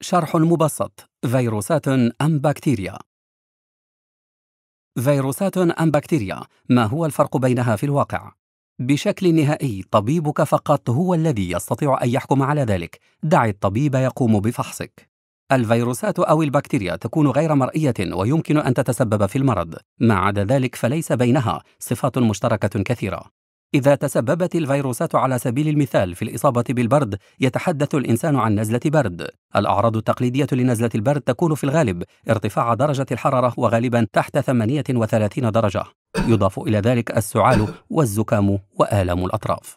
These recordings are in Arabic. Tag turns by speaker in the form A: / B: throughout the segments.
A: شرح مبسط فيروسات أم بكتيريا فيروسات أم بكتيريا ما هو الفرق بينها في الواقع؟ بشكل نهائي طبيبك فقط هو الذي يستطيع أن يحكم على ذلك دع الطبيب يقوم بفحصك الفيروسات أو البكتيريا تكون غير مرئية ويمكن أن تتسبب في المرض ما عدا ذلك فليس بينها صفات مشتركة كثيرة إذا تسببت الفيروسات على سبيل المثال في الإصابة بالبرد يتحدث الإنسان عن نزلة برد الأعراض التقليدية لنزلة البرد تكون في الغالب ارتفاع درجة الحرارة وغالبا تحت 38 درجة يضاف إلى ذلك السعال والزكام وآلام الأطراف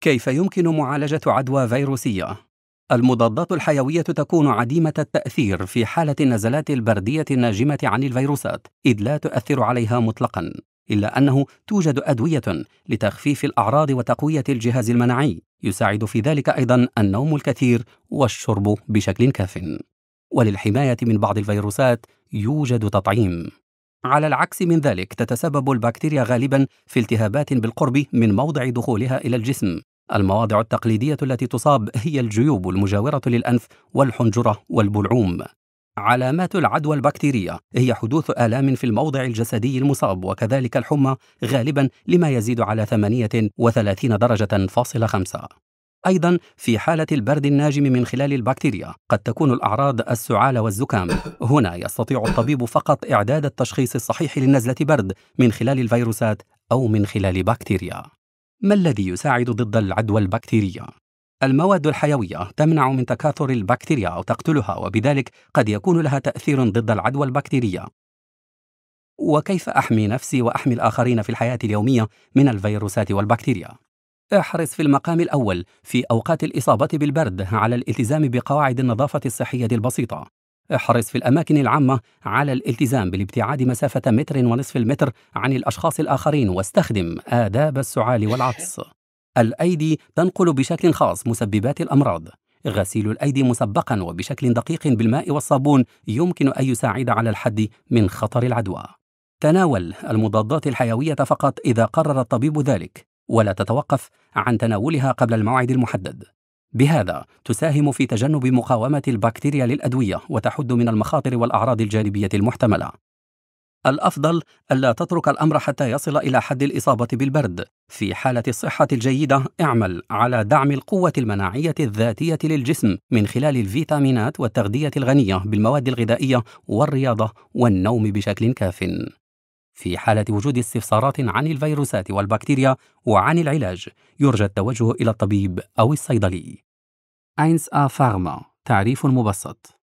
A: كيف يمكن معالجة عدوى فيروسية؟ المضادات الحيوية تكون عديمة التأثير في حالة النزلات البردية الناجمة عن الفيروسات، إذ لا تؤثر عليها مطلقًا، إلا أنه توجد أدوية لتخفيف الأعراض وتقوية الجهاز المناعي، يساعد في ذلك أيضا النوم الكثير والشرب بشكل كاف. وللحماية من بعض الفيروسات يوجد تطعيم. على العكس من ذلك تتسبب البكتيريا غالبا في التهابات بالقرب من موضع دخولها إلى الجسم. المواضع التقليدية التي تصاب هي الجيوب المجاورة للأنف والحنجرة والبلعوم. علامات العدوى البكتيرية هي حدوث آلام في الموضع الجسدي المصاب وكذلك الحمى غالبا لما يزيد على 38 درجة فاصل خمسة أيضا في حالة البرد الناجم من خلال البكتيريا قد تكون الأعراض السعال والزكام هنا يستطيع الطبيب فقط إعداد التشخيص الصحيح للنزلة برد من خلال الفيروسات أو من خلال بكتيريا ما الذي يساعد ضد العدوى البكتيرية؟ المواد الحيوية تمنع من تكاثر البكتيريا أو تقتلها وبذلك قد يكون لها تأثير ضد العدوى البكتيرية. وكيف أحمي نفسي وأحمي الآخرين في الحياة اليومية من الفيروسات والبكتيريا؟ احرص في المقام الأول في أوقات الإصابة بالبرد على الالتزام بقواعد النظافة الصحية البسيطة. احرص في الأماكن العامة على الالتزام بالابتعاد مسافة متر ونصف المتر عن الأشخاص الآخرين واستخدم آداب السعال والعطس. الأيدي تنقل بشكل خاص مسببات الأمراض غسيل الأيدي مسبقا وبشكل دقيق بالماء والصابون يمكن أن يساعد على الحد من خطر العدوى تناول المضادات الحيوية فقط إذا قرر الطبيب ذلك ولا تتوقف عن تناولها قبل الموعد المحدد بهذا تساهم في تجنب مقاومة البكتيريا للأدوية وتحد من المخاطر والأعراض الجانبية المحتملة الأفضل ألا تترك الأمر حتى يصل إلى حد الإصابة بالبرد. في حالة الصحة الجيدة، اعمل على دعم القوة المناعية الذاتية للجسم من خلال الفيتامينات والتغذية الغنية بالمواد الغذائية والرياضة والنوم بشكل كافٍ. في حالة وجود استفسارات عن الفيروسات والبكتيريا وعن العلاج، يرجى التوجه إلى الطبيب أو الصيدلي. أينس آ فارما تعريف مبسط